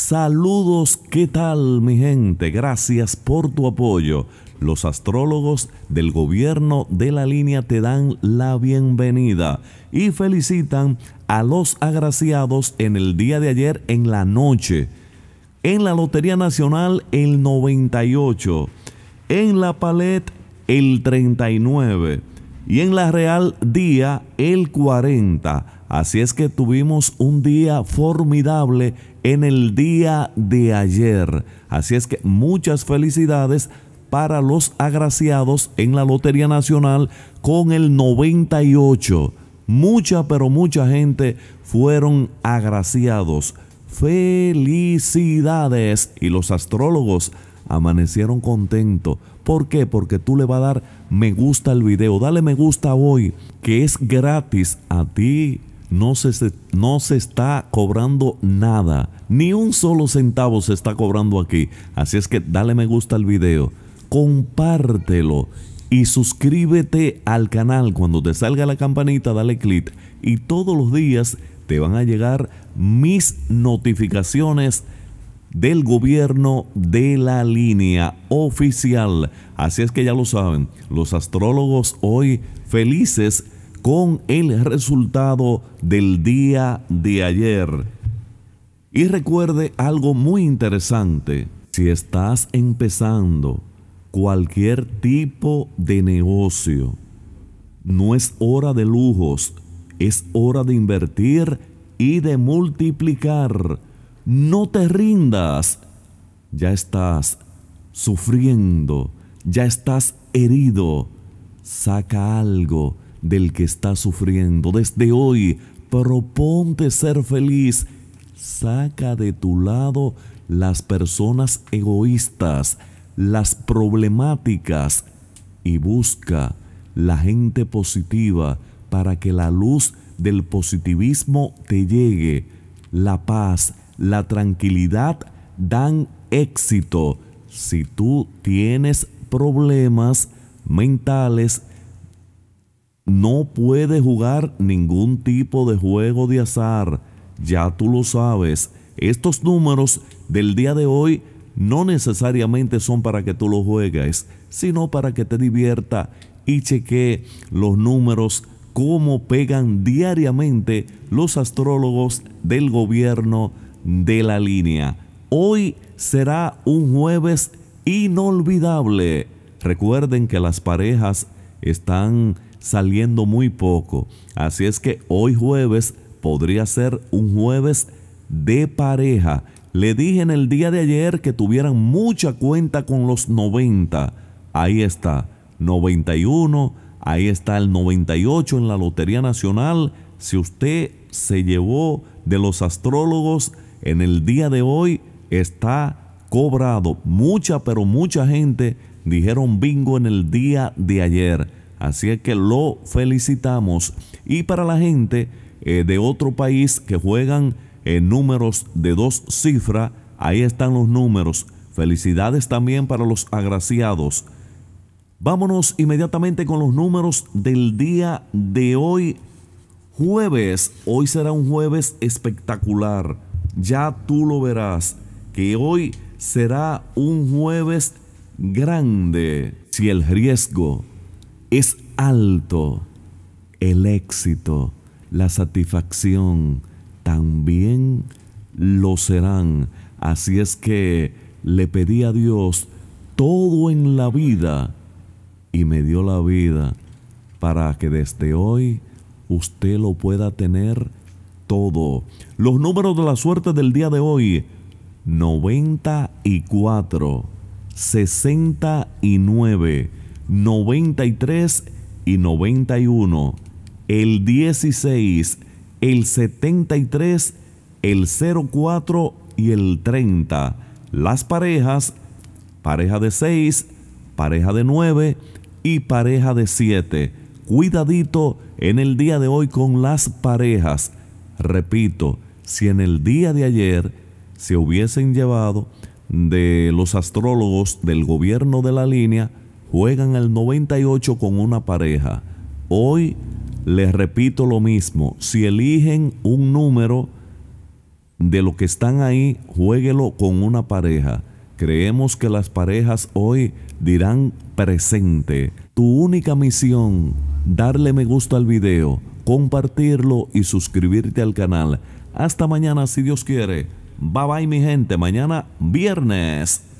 Saludos, ¿qué tal mi gente? Gracias por tu apoyo. Los astrólogos del gobierno de la línea te dan la bienvenida y felicitan a los agraciados en el día de ayer en la noche. En la Lotería Nacional el 98. En la Palet el 39 y en la Real Día el 40. Así es que tuvimos un día formidable en el día de ayer. Así es que muchas felicidades para los agraciados en la Lotería Nacional con el 98. Mucha, pero mucha gente fueron agraciados. Felicidades. Y los astrólogos amanecieron contentos. ¿Por qué? Porque tú le vas a dar me gusta al video. Dale me gusta hoy, que es gratis a ti. No se, no se está cobrando nada. Ni un solo centavo se está cobrando aquí. Así es que dale me gusta al video. Compártelo y suscríbete al canal. Cuando te salga la campanita, dale clic. Y todos los días te van a llegar mis notificaciones del gobierno de la línea oficial. Así es que ya lo saben, los astrólogos hoy felices con el resultado del día de ayer. Y recuerde algo muy interesante, si estás empezando cualquier tipo de negocio, no es hora de lujos, es hora de invertir y de multiplicar no te rindas. Ya estás sufriendo, ya estás herido. Saca algo del que está sufriendo. Desde hoy, proponte ser feliz. Saca de tu lado las personas egoístas, las problemáticas y busca la gente positiva para que la luz del positivismo te llegue, la paz, la tranquilidad dan éxito si tú tienes problemas mentales, no puedes jugar ningún tipo de juego de azar. Ya tú lo sabes. Estos números del día de hoy no necesariamente son para que tú los juegues, sino para que te divierta y cheque los números cómo pegan diariamente los astrólogos del gobierno de la línea. Hoy será un jueves inolvidable. Recuerden que las parejas están saliendo muy poco, así es que hoy jueves podría ser un jueves de pareja. Le dije en el día de ayer que tuvieran mucha cuenta con los 90. Ahí está, 91, ahí está el 98 en la Lotería Nacional. Si usted se llevó de los astrólogos en el día de hoy está cobrado. Mucha, pero mucha gente dijeron bingo en el día de ayer. Así es que lo felicitamos. Y para la gente eh, de otro país que juegan en números de dos cifras, ahí están los números. Felicidades también para los agraciados. Vámonos inmediatamente con los números del día de hoy, jueves. Hoy será un jueves espectacular ya tú lo verás, que hoy será un jueves grande. Si el riesgo es alto, el éxito, la satisfacción también lo serán. Así es que le pedí a Dios todo en la vida y me dio la vida para que desde hoy usted lo pueda tener todo. Los números de la suerte del día de hoy, 94, 69, 93 y 91. El 16, el 73, el 04 y el 30. Las parejas, pareja de 6, pareja de 9 y pareja de 7. Cuidadito en el día de hoy con las parejas Repito, si en el día de ayer se hubiesen llevado de los astrólogos del gobierno de la línea, juegan el 98 con una pareja. Hoy les repito lo mismo, si eligen un número de lo que están ahí, jueguelo con una pareja. Creemos que las parejas hoy dirán presente. Tu única misión darle me gusta al video, compartirlo y suscribirte al canal. Hasta mañana si Dios quiere. Bye bye mi gente, mañana viernes.